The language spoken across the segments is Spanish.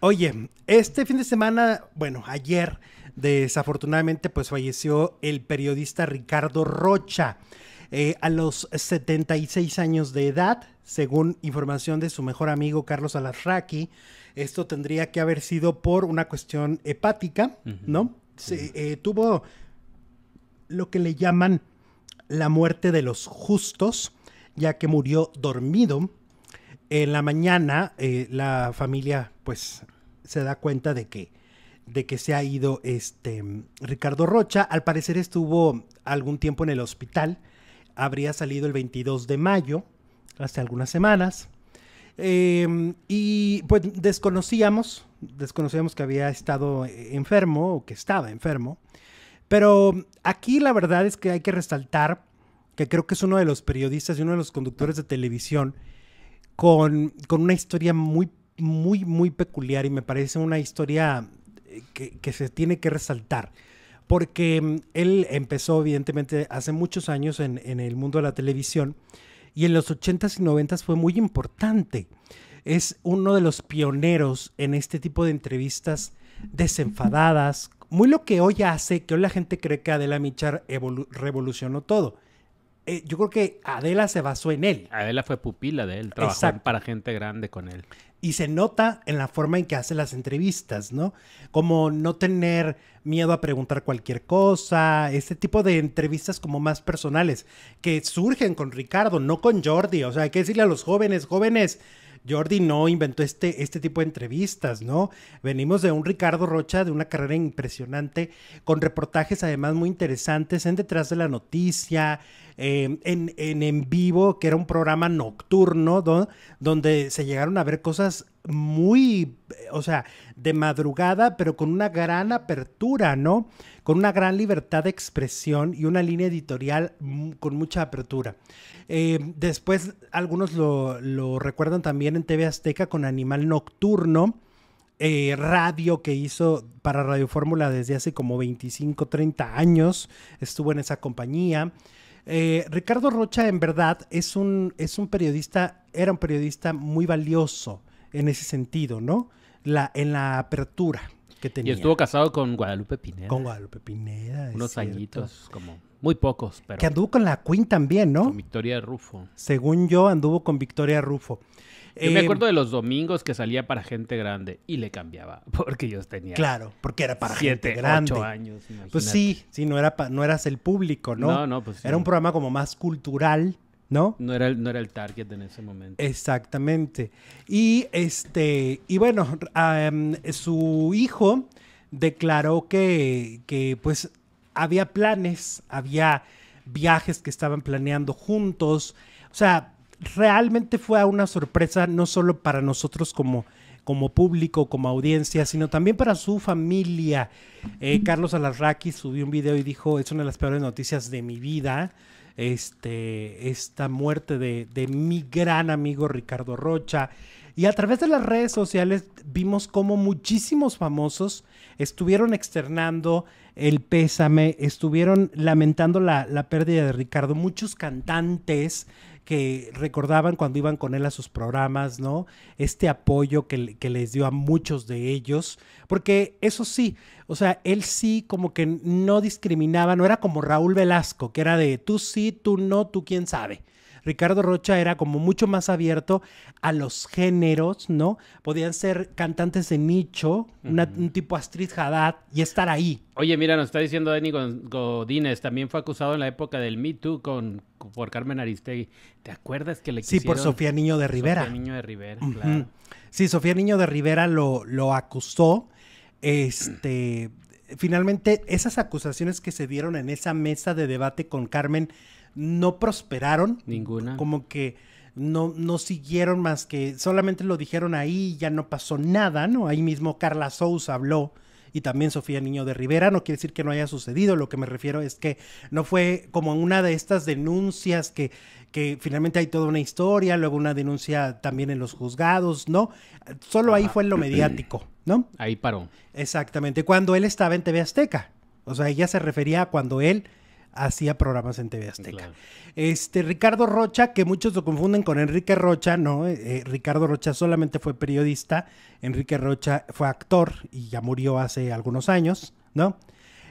Oye, este fin de semana, bueno, ayer, desafortunadamente, pues falleció el periodista Ricardo Rocha. Eh, a los 76 años de edad, según información de su mejor amigo Carlos Alarraqui, esto tendría que haber sido por una cuestión hepática, ¿no? Se, eh, tuvo lo que le llaman la muerte de los justos, ya que murió dormido en la mañana eh, la familia pues se da cuenta de que, de que se ha ido este Ricardo Rocha. Al parecer estuvo algún tiempo en el hospital. Habría salido el 22 de mayo, hace algunas semanas. Em, y pues desconocíamos, desconocíamos que había estado eh, enfermo o que estaba enfermo. Pero aquí la verdad es que hay que resaltar que creo que es uno de los periodistas y uno de los conductores de televisión con, una historia muy, muy, muy peculiar y me parece una historia eh, que, se tiene que resaltar porque mm, él empezó evidentemente hace muchos años en, en, el mundo de la televisión y en los 80s y 90s fue muy importante. Es uno de los pioneros en este tipo de entrevistas desenfadadas, muy lo que hoy hace, que hoy la gente cree que Adela Michar revolucionó todo. Eh, yo creo que Adela se basó en él. Adela fue pupila de él, trabajó para gente grande con él. Y se nota en la forma en que hace las entrevistas, ¿no? Como no tener miedo a preguntar cualquier cosa, este tipo de entrevistas como más personales que surgen con Ricardo, no con Jordi. O sea, hay que decirle a los jóvenes, jóvenes, Jordi no inventó este, este tipo de entrevistas, ¿no? Venimos de un Ricardo Rocha, de una carrera impresionante, con reportajes además muy interesantes en Detrás de la Noticia, em, en, en, Vivo, que era un programa nocturno, donde se llegaron a ver cosas muy, o sea, de madrugada, pero con una gran apertura, ¿no? Con una gran libertad de expresión y una línea editorial con mucha apertura. Eh, después, algunos lo, recuerdan también en TV Azteca con Animal Nocturno, eh, radio que hizo para Radio Fórmula desde hace como 25, 30 años, estuvo en esa compañía. Eh, Ricardo Rocha, en verdad, es un, es un periodista, era un periodista muy valioso en ese sentido, ¿no? La, en la apertura que tenía. Y estuvo casado con Guadalupe Pineda. Con Guadalupe Pineda. Unos añitos, como muy pocos, pero. Que anduvo con la Queen también, ¿no? Con Victoria Rufo. Según yo, anduvo con Victoria Rufo. Yo me eh, acuerdo de los domingos que salía para gente grande y le cambiaba, porque ellos tenían... Claro, porque era para gente grande. Ocho años. Pues sí, sí, no, era no eras el público, ¿no? No, no, pues. sí. Era un programa como más cultural ¿no? era, el, no era el target en ese momento. Exactamente. Y, este, y bueno, su hijo declaró que, pues había planes, había viajes que estaban planeando juntos. O sea, realmente fue una sorpresa no solo para nosotros como, como público, como audiencia, sino también para su familia. Eh, Carlos Alarraqui subió un video y dijo, es una de las peores noticias de mi vida este, esta muerte de, mi gran amigo Ricardo Rocha. Y a través de las redes sociales vimos cómo muchísimos famosos estuvieron externando el pésame, estuvieron lamentando la, la pérdida de Ricardo, muchos cantantes, que recordaban cuando iban con él a sus programas, ¿no? Este apoyo que, les dio a muchos de ellos, porque eso sí, o sea, él sí como que no discriminaba, no era como Raúl Velasco, que era de tú sí, tú no, tú quién sabe. Ricardo Rocha era como mucho más abierto a los géneros, ¿no? Podían ser cantantes de nicho, un tipo Astrid Haddad y estar ahí. Oye, mira, nos está diciendo Dani Godínez, también fue acusado en la época del Me Too con, por Carmen Aristegui. ¿Te acuerdas que le quisieron... Sí, por Sofía Niño de Rivera. Sofía Niño de Rivera, claro. Sí, Sofía Niño de Rivera lo, lo acusó. Este, finalmente esas acusaciones que se dieron en esa mesa de debate con Carmen no prosperaron. Ninguna. Como que no, no siguieron más que solamente lo dijeron ahí, y ya no pasó nada, ¿no? Ahí mismo Carla Sousa habló y también Sofía Niño de Rivera. No quiere decir que no haya sucedido, lo que me refiero es que no fue como una de estas denuncias que, que finalmente hay toda una historia, luego una denuncia también en los juzgados, ¿no? Solo ahí fue en lo mediático, ¿no? Ahí paró. Exactamente, cuando él estaba en TV Azteca. O sea, ella se refería a cuando él hacía programas en TV Azteca. Este, Ricardo Rocha, que muchos lo confunden con Enrique Rocha, ¿no? Eh, eh, Ricardo Rocha solamente fue periodista, Enrique Rocha fue actor y ya murió hace algunos años, ¿no?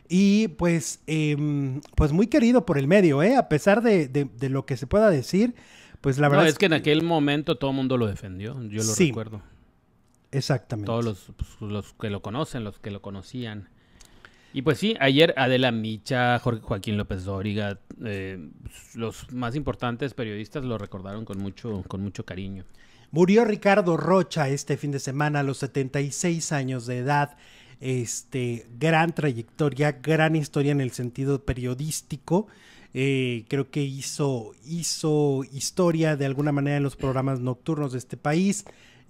Y pues, em, pues muy querido por el medio, ¿eh? A pesar de, lo que se pueda decir, pues la verdad... es que en aquel momento todo el mundo lo defendió, yo lo sí, Exactamente. Todos los, pues, los que lo conocen, los que lo conocían. Y pues sí, ayer Adela Micha, Jorge Joaquín López Dóriga, eh, los más importantes periodistas lo recordaron con mucho, con mucho cariño. Murió Ricardo Rocha este fin de semana a los 76 años de edad. Este, gran trayectoria, gran historia en el sentido periodístico. Eh, creo que hizo, hizo historia de alguna manera en los programas nocturnos de este país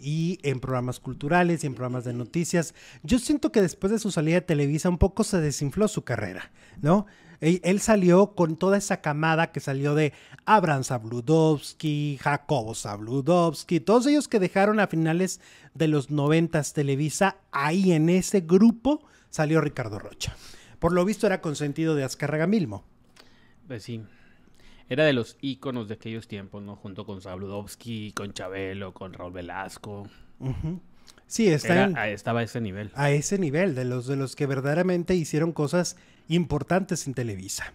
y en programas culturales y en programas de noticias. Yo siento que después de su salida de Televisa un poco se desinfló su carrera, ¿no? Él salió con toda esa camada que salió de Abraham Zabludovsky, Jacobo Zabludovsky, todos ellos que dejaron a finales de los noventas Televisa, ahí en ese grupo salió Ricardo Rocha. Por lo visto era consentido de Azcárraga Milmo. Pues sí, era de los íconos de aquellos tiempos, ¿no? Junto con Sabludovsky, con Chabelo, con Raúl Velasco. Sí, estaba a ese nivel. A ese nivel, de los, de los que verdaderamente hicieron cosas importantes en Televisa.